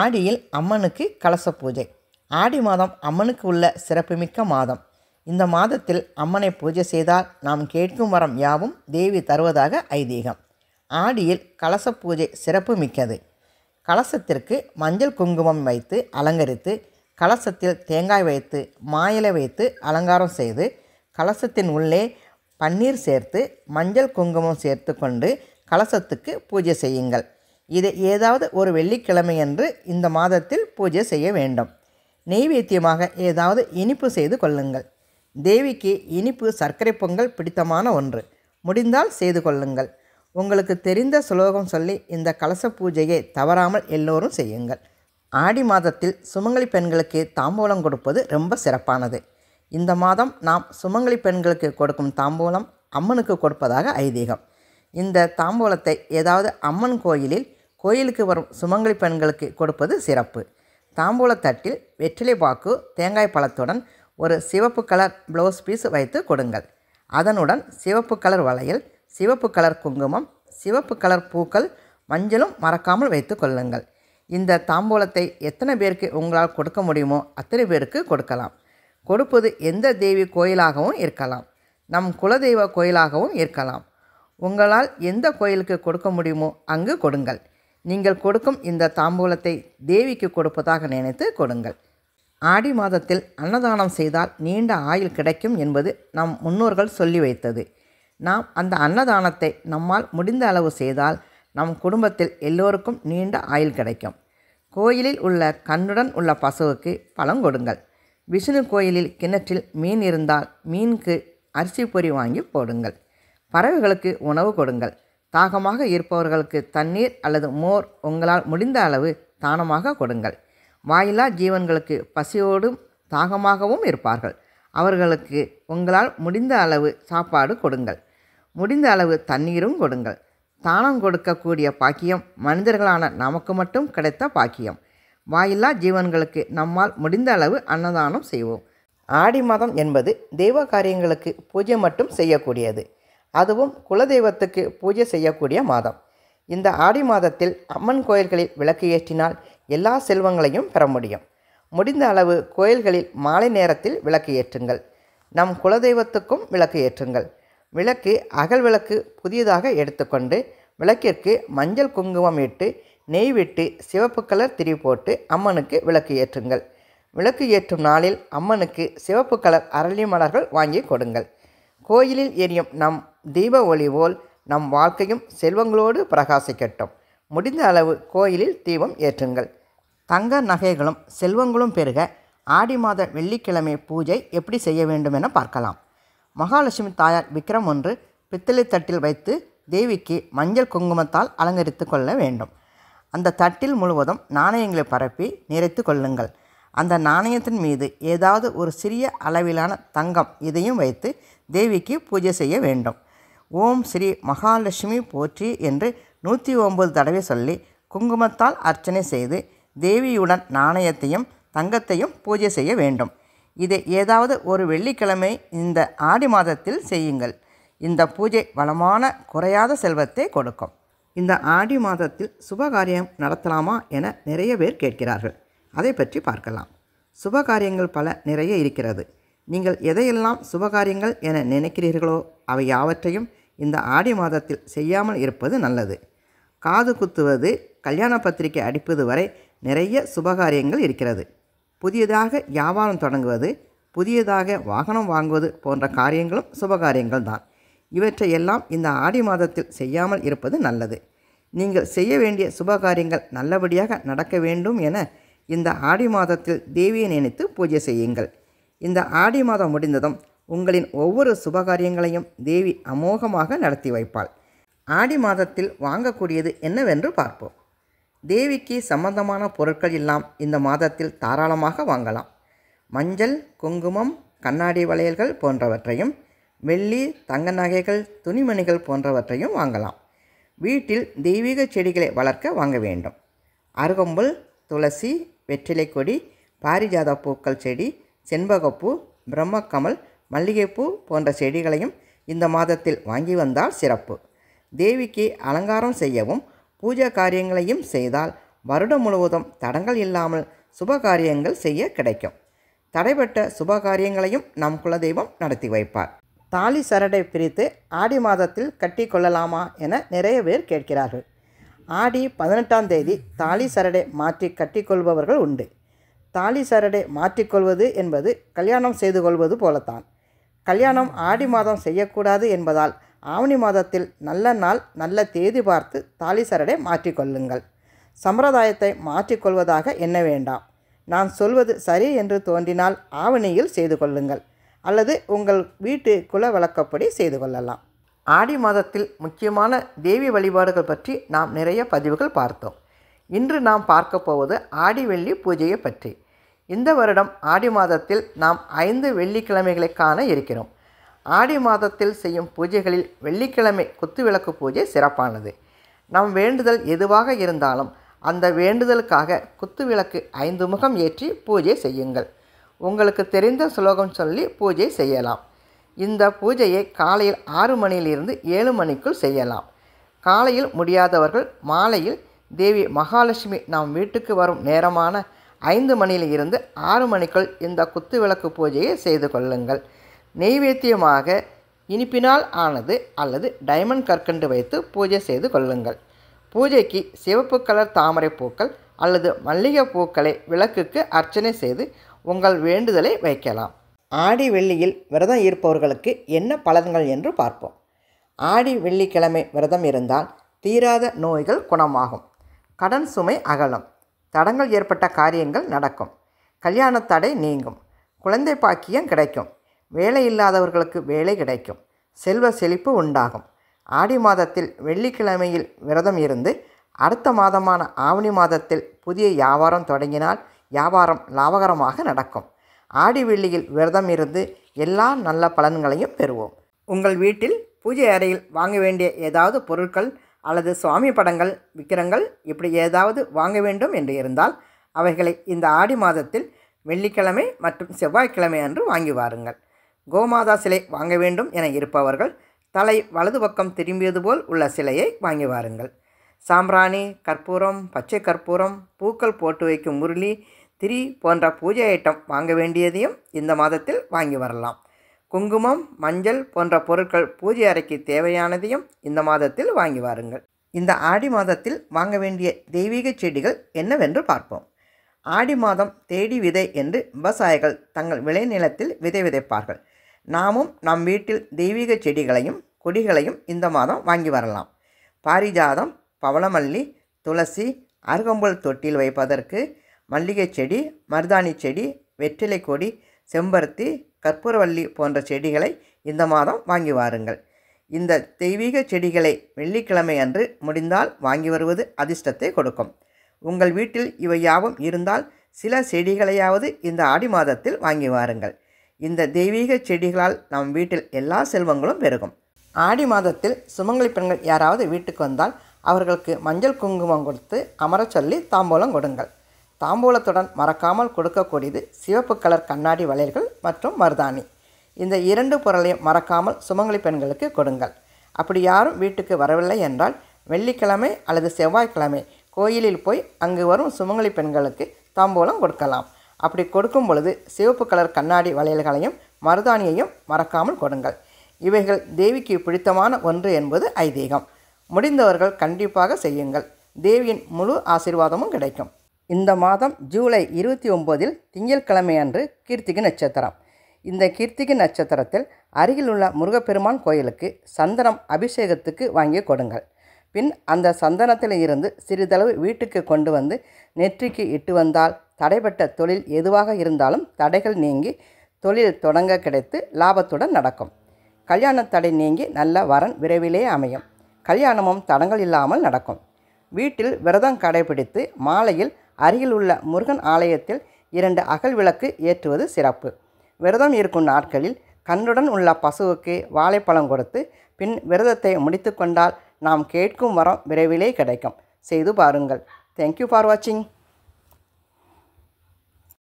ஆடியில் அம்மனுக்கு கலச பூஜை ஆடி மாதம் அம்மனுக்கு உள்ள சிறப்புமிக்க மாதம் இந்த மாதத்தில் அம்மனை பூஜை செய்தால் நாம் கேட்கும் வரம் யாவும் தேவி தருவதாக ஐதீகம் ஆடியில் கலச பூஜை சிறப்பு மிக்கது கலசத்திற்கு மஞ்சள் குங்குமம் வைத்து அலங்கரித்து கலசத்தில் தேங்காய் வைத்து மாயிலை வைத்து அலங்காரம் செய்து கலசத்தின் உள்ளே பன்னீர் சேர்த்து மஞ்சள் குங்குமம் சேர்த்து கொண்டு கலசத்துக்கு பூஜை செய்யுங்கள் இதை ஏதாவது ஒரு வெள்ளிக்கிழமை என்று இந்த மாதத்தில் பூஜை செய்ய வேண்டும் நெய்வேத்தியமாக ஏதாவது இனிப்பு செய்து கொள்ளுங்கள் தேவிக்கு இனிப்பு சர்க்கரை பொங்கல் பிடித்தமான ஒன்று முடிந்தால் செய்து கொள்ளுங்கள் உங்களுக்கு தெரிந்த சுலோகம் சொல்லி இந்த கலச பூஜையை தவறாமல் எல்லோரும் செய்யுங்கள் ஆடி மாதத்தில் சுமங்கலி பெண்களுக்கு தாம்பூலம் கொடுப்பது ரொம்ப சிறப்பானது இந்த மாதம் நாம் சுமங்கலி பெண்களுக்கு கொடுக்கும் தாம்பூலம் அம்மனுக்கு கொடுப்பதாக ஐதீகம் இந்த தாம்பூலத்தை ஏதாவது அம்மன் கோயிலில் கோயிலுக்கு வரும் சுமங்கலி பெண்களுக்கு கொடுப்பது சிறப்பு தாம்பூலத்தட்டில் வெற்றிலை பாக்கு தேங்காய் பழத்துடன் ஒரு சிவப்பு கலர் ப்ளவுஸ் பீஸ் வைத்து கொடுங்கள் அதனுடன் சிவப்பு கலர் வளையல் சிவப்பு கலர் குங்குமம் சிவப்பு கலர் பூக்கள் மஞ்சளும் மறக்காமல் வைத்து கொள்ளுங்கள் இந்த தாம்பூலத்தை எத்தனை பேருக்கு உங்களால் கொடுக்க முடியுமோ அத்தனை பேருக்கு கொடுக்கலாம் கொடுப்பது எந்த தேவி கோயிலாகவும் இருக்கலாம் நம் குலதெய்வ கோயிலாகவும் இருக்கலாம் உங்களால் எந்த கோயிலுக்கு கொடுக்க முடியுமோ அங்கு கொடுங்கள் நீங்கள் கொடுக்கும் இந்த தாம்பூலத்தை தேவிக்கு கொடுப்பதாக நினைத்து கொடுங்கள் ஆடி மாதத்தில் அன்னதானம் செய்தால் நீண்ட ஆயுள் கிடைக்கும் என்பது நம் முன்னோர்கள் சொல்லி வைத்தது நாம் அந்த அன்னதானத்தை நம்மால் முடிந்த அளவு செய்தால் நம் குடும்பத்தில் எல்லோருக்கும் நீண்ட ஆயுள் கிடைக்கும் கோயிலில் உள்ள கண்ணுடன் உள்ள பசுவுக்கு பழம் கொடுங்கள் விஷ்ணு கோயிலில் கிணற்றில் மீன் இருந்தால் மீனுக்கு அரிசி பொறி வாங்கி போடுங்கள் பறவைகளுக்கு உணவு கொடுங்கள் தாகமாக இருப்பவர்களுக்கு தண்ணீர் அல்லது மோர் உங்களால் முடிந்த அளவு தானமாக கொடுங்கள் வாயிலா ஜீவன்களுக்கு பசியோடும் தாகமாகவும் இருப்பார்கள் அவர்களுக்கு உங்களால் முடிந்த அளவு சாப்பாடு கொடுங்கள் முடிந்த அளவு தண்ணீரும் கொடுங்கள் தானம் கொடுக்கக்கூடிய பாக்கியம் மனிதர்களான நமக்கு மட்டும் கிடைத்த பாக்கியம் வாயில்லா ஜீவன்களுக்கு நம்மால் முடிந்த அளவு அன்னதானம் செய்வோம் ஆடி மாதம் என்பது தெய்வ காரியங்களுக்கு பூஜை மட்டும் செய்யக்கூடியது அதுவும் குலதெய்வத்துக்கு பூஜை செய்யக்கூடிய மாதம் இந்த ஆடி மாதத்தில் அம்மன் கோயில்களில் விளக்கு ஏற்றினால் எல்லா செல்வங்களையும் பெற முடியும் முடிந்த அளவு கோயில்களில் மாலை நேரத்தில் விளக்கு ஏற்றுங்கள் நம் குலதெய்வத்துக்கும் விளக்கு ஏற்றுங்கள் விளக்கு அகல் விளக்கு புதியதாக எடுத்துக்கொண்டு விளக்கிற்கு மஞ்சள் குங்குமம் இட்டு நெய் விட்டு சிவப்பு கலர் திரி போட்டு அம்மனுக்கு விளக்கு ஏற்றுங்கள் விளக்கு ஏற்றும் நாளில் அம்மனுக்கு சிவப்பு கலர் அரளி மலர்கள் வாங்கி கொடுங்கள் கோயிலில் எரியும் நம் தீப ஒளி போல் நம் வாழ்க்கையும் செல்வங்களோடு பிரகாசிக்கட்டும் முடிந்த அளவு கோயிலில் தீபம் ஏற்றுங்கள் தங்க நகைகளும் செல்வங்களும் பெருக ஆடி மாத வெள்ளிக்கிழமை பூஜை எப்படி செய்ய வேண்டும் என பார்க்கலாம் மகாலட்சுமி தாயார் விக்ரம் ஒன்று பித்தளை தட்டில் வைத்து தேவிக்கு மஞ்சள் குங்குமத்தால் அலங்கரித்து கொள்ள வேண்டும் அந்த தட்டில் முழுவதும் நாணயங்களை பரப்பி நிறைத்து கொள்ளுங்கள் அந்த நாணயத்தின் மீது ஏதாவது ஒரு சிறிய அளவிலான தங்கம் இதையும் வைத்து தேவிக்கு பூஜை செய்ய வேண்டும் ஓம் ஸ்ரீ மகாலட்சுமி போற்றி என்று நூற்றி ஒம்பது தடவை சொல்லி குங்குமத்தால் அர்ச்சனை செய்து தேவியுடன் நாணயத்தையும் தங்கத்தையும் பூஜை செய்ய வேண்டும் இதை ஏதாவது ஒரு வெள்ளிக்கிழமை இந்த ஆடி மாதத்தில் செய்யுங்கள் இந்த பூஜை வளமான குறையாத செல்வத்தை கொடுக்கும் இந்த ஆடி மாதத்தில் சுபகாரியம் நடத்தலாமா என நிறைய பேர் கேட்கிறார்கள் அதை பற்றி பார்க்கலாம் சுபகாரியங்கள் பல நிறைய இருக்கிறது நீங்கள் எதையெல்லாம் சுபகாரியங்கள் என நினைக்கிறீர்களோ அவை யாவற்றையும் இந்த ஆடி மாதத்தில் செய்யாமல் இருப்பது நல்லது காது குத்துவது கல்யாண பத்திரிகை அடிப்பது வரை நிறைய சுபகாரியங்கள் இருக்கிறது புதியதாக வியாபாரம் தொடங்குவது புதியதாக வாகனம் வாங்குவது போன்ற காரியங்களும் சுபகாரியங்கள் தான் இவற்றையெல்லாம் இந்த ஆடி மாதத்தில் செய்யாமல் இருப்பது நல்லது நீங்கள் செய்ய வேண்டிய சுபகாரியங்கள் நல்லபடியாக நடக்க வேண்டும் என இந்த ஆடி மாதத்தில் தேவியை நினைத்து பூஜை செய்யுங்கள் இந்த ஆடி மாதம் முடிந்ததும் உங்களின் ஒவ்வொரு சுபகாரியங்களையும் தேவி அமோகமாக நடத்தி வைப்பாள் ஆடி மாதத்தில் வாங்கக்கூடியது என்னவென்று பார்ப்போம் தேவிக்கு சம்பந்தமான பொருட்கள் எல்லாம் இந்த மாதத்தில் தாராளமாக வாங்கலாம் மஞ்சள் குங்குமம் கண்ணாடி வளையல்கள் போன்றவற்றையும் வெள்ளி தங்க நகைகள் துணிமணிகள் போன்றவற்றையும் வாங்கலாம் வீட்டில் தெய்வீக செடிகளை வளர்க்க வாங்க வேண்டும் அருகம்புல் துளசி வெற்றிலை கொடி பாரிஜாத பூக்கள் செடி செண்பகப்பூ பிரம்மக்கமல் மல்லிகைப்பூ போன்ற செடிகளையும் இந்த மாதத்தில் வாங்கி வந்தால் சிறப்பு தேவிக்கு அலங்காரம் செய்யவும் பூஜா காரியங்களையும் செய்தால் வருடம் முழுவதும் தடங்கள் இல்லாமல் சுப காரியங்கள் செய்ய கிடைக்கும் தடைபட்ட சுப காரியங்களையும் நம் குலதெய்வம் நடத்தி வைப்பார் தாலி சரடை பிரித்து ஆடி மாதத்தில் கட்டி கொள்ளலாமா என நிறைய பேர் கேட்கிறார்கள் ஆடி பதினெட்டாம் தேதி தாலி சரடை மாற்றி கட்டிக்கொள்பவர்கள் உண்டு தாலி சரடை மாற்றிக்கொள்வது என்பது கல்யாணம் செய்து கொள்வது போலத்தான் கல்யாணம் ஆடி மாதம் செய்யக்கூடாது என்பதால் ஆவணி மாதத்தில் நல்ல நாள் நல்ல தேதி பார்த்து தாலி சரடை மாற்றிக்கொள்ளுங்கள் சம்பிரதாயத்தை மாற்றிக்கொள்வதாக எண்ண வேண்டாம் நான் சொல்வது சரி என்று தோன்றினால் ஆவணியில் செய்து கொள்ளுங்கள் அல்லது உங்கள் வீட்டு குல வழக்கப்படி செய்து கொள்ளலாம் ஆடி மாதத்தில் முக்கியமான தேவி வழிபாடுகள் பற்றி நாம் நிறைய பதிவுகள் பார்த்தோம் இன்று நாம் பார்க்க போவது ஆடி வெள்ளி பூஜையை பற்றி இந்த வருடம் ஆடி மாதத்தில் நாம் ஐந்து வெள்ளிக்கிழமைகளை காண இருக்கிறோம் ஆடி மாதத்தில் செய்யும் பூஜைகளில் வெள்ளிக்கிழமை குத்துவிளக்கு பூஜை சிறப்பானது நம் வேண்டுதல் எதுவாக இருந்தாலும் அந்த வேண்டுதலுக்காக குத்துவிளக்கு ஐந்து முகம் ஏற்றி பூஜை செய்யுங்கள் உங்களுக்கு தெரிந்த சுலோகம் சொல்லி பூஜை செய்யலாம் இந்த பூஜையை காலையில் ஆறு மணியிலிருந்து ஏழு மணிக்குள் செய்யலாம் காலையில் முடியாதவர்கள் மாலையில் தேவி மகாலட்சுமி நாம் வீட்டுக்கு வரும் நேரமான ஐந்து மணியில் இருந்து ஆறு மணிக்குள் இந்த குத்துவிளக்கு பூஜையை செய்து கொள்ளுங்கள் நெய்வேத்தியமாக இனிப்பினால் ஆனது அல்லது டைமண்ட் கற்கண்டு வைத்து பூஜை செய்து கொள்ளுங்கள் பூஜைக்கு சிவப்பு கலர் தாமரை பூக்கள் அல்லது மல்லிகை பூக்களை விளக்குக்கு அர்ச்சனை செய்து உங்கள் வேண்டுதலை வைக்கலாம் ஆடி வெள்ளியில் விரதம் இருப்பவர்களுக்கு என்ன பலன்கள் என்று பார்ப்போம் ஆடி வெள்ளிக்கிழமை விரதம் இருந்தால் தீராத நோய்கள் குணமாகும் கடன் சுமை அகலம் தடங்கள் ஏற்பட்ட காரியங்கள் நடக்கும் கல்யாண தடை நீங்கும் குழந்தை பாக்கியம் கிடைக்கும் வேலை இல்லாதவர்களுக்கு வேலை கிடைக்கும் செல்வ செழிப்பு உண்டாகும் ஆடி மாதத்தில் வெள்ளிக்கிழமையில் விரதம் இருந்து அடுத்த மாதமான ஆவணி மாதத்தில் புதிய வியாபாரம் தொடங்கினால் வியாபாரம் லாபகரமாக நடக்கும் ஆடி வெள்ளியில் விரதம் இருந்து எல்லா நல்ல பலன்களையும் பெறுவோம் உங்கள் வீட்டில் பூஜை அறையில் வாங்க வேண்டிய ஏதாவது பொருட்கள் அல்லது சுவாமி படங்கள் விக்கிரங்கள் இப்படி ஏதாவது வாங்க வேண்டும் என்று இருந்தால் அவைகளை இந்த ஆடி மாதத்தில் வெள்ளிக்கிழமை மற்றும் செவ்வாய்க்கிழமை அன்று வாங்கி வாருங்கள் கோமாதா சிலை வாங்க வேண்டும் என இருப்பவர்கள் தலை வலது பக்கம் திரும்பியது போல் உள்ள சிலையை வாங்கி வாருங்கள் சாம்பிராணி கற்பூரம் பச்சை கற்பூரம் பூக்கள் போட்டு வைக்கும் முருளி திரி போன்ற பூஜை ஐட்டம் வாங்க வேண்டியதையும் இந்த மாதத்தில் வாங்கி வரலாம் குங்குமம் மஞ்சள் போன்ற பொருட்கள் பூஜை அறைக்கு தேவையானதையும் இந்த மாதத்தில் வாங்கி வாருங்கள் இந்த ஆடி மாதத்தில் வாங்க வேண்டிய தெய்வீக செடிகள் என்னவென்று பார்ப்போம் ஆடி மாதம் தேடி விதை என்று விவசாயிகள் தங்கள் விளைநிலத்தில் விதை விதைப்பார்கள் நாமும் நம் வீட்டில் தெய்வீக செடிகளையும் கொடிகளையும் இந்த மாதம் வாங்கி வரலாம் பாரிஜாதம் பவளமல்லி துளசி அருகம்புல் தொட்டியில் வைப்பதற்கு மல்லிகை செடி மருதாணி செடி வெற்றிலை கொடி செம்பருத்தி கற்பூரவல்லி போன்ற செடிகளை இந்த மாதம் வாங்கி வாருங்கள் இந்த தெய்வீக செடிகளை வெள்ளிக்கிழமை அன்று முடிந்தால் வாங்கி வருவது அதிர்ஷ்டத்தை கொடுக்கும் உங்கள் வீட்டில் இவை யாவும் இருந்தால் சில செடிகளையாவது இந்த ஆடி மாதத்தில் வாங்கி வாருங்கள் இந்த தெய்வீக செடிகளால் நம் வீட்டில் எல்லா செல்வங்களும் பெருகும் ஆடி மாதத்தில் சுமங்கலி பெண்கள் யாராவது வீட்டுக்கு வந்தால் அவர்களுக்கு மஞ்சள் குங்குமம் கொடுத்து அமரச் சொல்லி தாம்பூலம் கொடுங்கள் தாம்பூலத்துடன் மறக்காமல் கொடுக்கக்கூடியது சிவப்பு கலர் கண்ணாடி வளையல்கள் மற்றும் மருதாணி இந்த இரண்டு பொருளையும் மறக்காமல் சுமங்கலி பெண்களுக்கு கொடுங்கள் அப்படி யாரும் வீட்டுக்கு வரவில்லை என்றால் வெள்ளிக்கிழமை அல்லது செவ்வாய்க்கிழமை கோயிலில் போய் அங்கு வரும் சுமங்கலி பெண்களுக்கு தாம்பூலம் கொடுக்கலாம் அப்படி கொடுக்கும் பொழுது சிவப்பு கலர் கண்ணாடி வளையல்களையும் மருதாணியையும் மறக்காமல் கொடுங்கள் இவைகள் தேவிக்கு பிடித்தமான ஒன்று என்பது ஐதீகம் முடிந்தவர்கள் கண்டிப்பாக செய்யுங்கள் தேவியின் முழு ஆசீர்வாதமும் கிடைக்கும் இந்த மாதம் ஜூலை இருபத்தி ஒம்போதில் திங்கட்கிழமை அன்று கீர்த்திகை நட்சத்திரம் இந்த கீர்த்திகை நட்சத்திரத்தில் அருகில் உள்ள முருகப்பெருமான் கோயிலுக்கு சந்தனம் அபிஷேகத்துக்கு வாங்கி கொடுங்கள் பின் அந்த சந்தனத்தில் இருந்து சிறிதளவு வீட்டுக்கு கொண்டு வந்து நெற்றிக்கு இட்டு வந்தால் தடைப்பட்ட தொழில் எதுவாக இருந்தாலும் தடைகள் நீங்கி தொழில் தொடங்க கிடைத்து லாபத்துடன் நடக்கும் கல்யாண தடை நீங்கி நல்ல வரன் விரைவிலே அமையும் கல்யாணமும் தடங்கள் இல்லாமல் நடக்கும் வீட்டில் விரதம் கடைபிடித்து மாலையில் அருகில் உள்ள முருகன் ஆலயத்தில் இரண்டு அகல் விளக்கு ஏற்றுவது சிறப்பு விரதம் இருக்கும் நாட்களில் கண்ணுடன் உள்ள பசுவுக்கு வாழைப்பழம் கொடுத்து பின் விரதத்தை முடித்து கொண்டால் நாம் கேட்கும் வரம் விரைவிலே கிடைக்கும் செய்து பாருங்கள் தேங்க்யூ ஃபார் வாட்சிங்